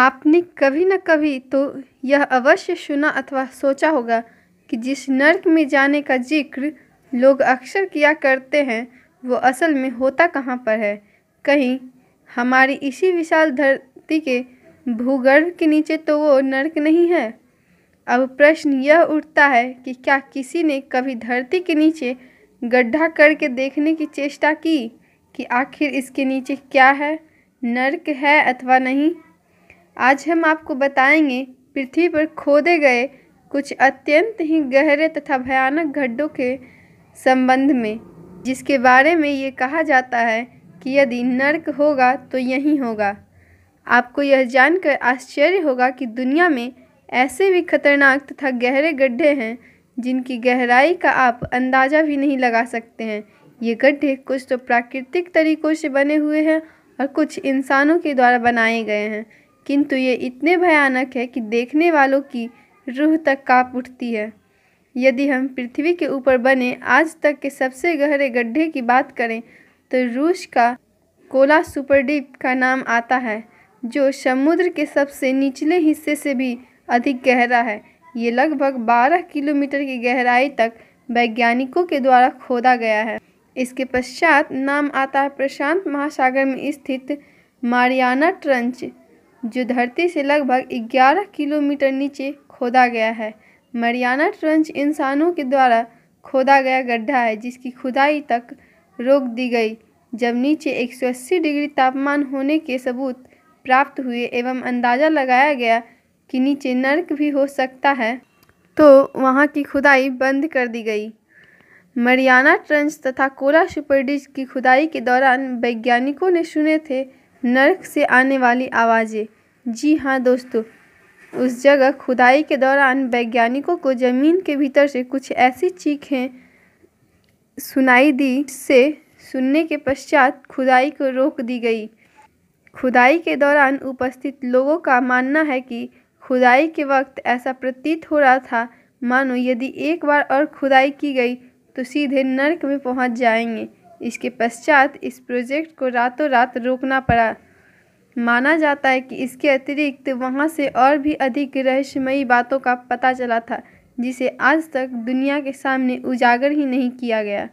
आपने कभी न कभी तो यह अवश्य सुना अथवा सोचा होगा कि जिस नर्क में जाने का जिक्र लोग अक्सर किया करते हैं वो असल में होता कहाँ पर है कहीं हमारी इसी विशाल धरती के भूगर्भ के नीचे तो वो नर्क नहीं है अब प्रश्न यह उठता है कि क्या किसी ने कभी धरती के नीचे गड्ढा करके देखने की चेष्टा की कि आखिर इसके नीचे क्या है नर्क है अथवा नहीं आज हम आपको बताएंगे पृथ्वी पर खोदे गए कुछ अत्यंत ही गहरे तथा भयानक गड्ढों के संबंध में जिसके बारे में ये कहा जाता है कि यदि नर्क होगा तो यहीं होगा आपको यह जानकर आश्चर्य होगा कि दुनिया में ऐसे भी खतरनाक तथा गहरे गड्ढे हैं जिनकी गहराई का आप अंदाज़ा भी नहीं लगा सकते हैं ये गड्ढे कुछ तो प्राकृतिक तरीकों से बने हुए हैं और कुछ इंसानों के द्वारा बनाए गए हैं किंतु ये इतने भयानक है कि देखने वालों की रूह तक काँप उठती है यदि हम पृथ्वी के ऊपर बने आज तक के सबसे गहरे गड्ढे की बात करें तो रूस का कोला सुपरडीप का नाम आता है जो समुद्र के सबसे निचले हिस्से से भी अधिक गहरा है ये लगभग 12 किलोमीटर की गहराई तक वैज्ञानिकों के द्वारा खोदा गया है इसके पश्चात नाम आता है प्रशांत महासागर में स्थित मारियाना ट्रंच जो धरती से लगभग 11 किलोमीटर नीचे खोदा गया है मरियाना ट्रंच इंसानों के द्वारा खोदा गया गड्ढा है जिसकी खुदाई तक रोक दी गई जब नीचे 180 डिग्री तापमान होने के सबूत प्राप्त हुए एवं अंदाज़ा लगाया गया कि नीचे नर्क भी हो सकता है तो वहाँ की खुदाई बंद कर दी गई मरियाना ट्रंच तथा कोला सुपरडिज की खुदाई के दौरान वैज्ञानिकों ने सुने थे नर्क से आने वाली आवाज़ें जी हाँ दोस्तों उस जगह खुदाई के दौरान वैज्ञानिकों को ज़मीन के भीतर से कुछ ऐसी चीखें सुनाई दी से सुनने के पश्चात खुदाई को रोक दी गई खुदाई के दौरान उपस्थित लोगों का मानना है कि खुदाई के वक्त ऐसा प्रतीत हो रहा था मानो यदि एक बार और खुदाई की गई तो सीधे नर्क में पहुंच जाएंगे इसके पश्चात इस प्रोजेक्ट को रातों रात रोकना पड़ा माना जाता है कि इसके अतिरिक्त वहाँ से और भी अधिक रहस्यमयी बातों का पता चला था जिसे आज तक दुनिया के सामने उजागर ही नहीं किया गया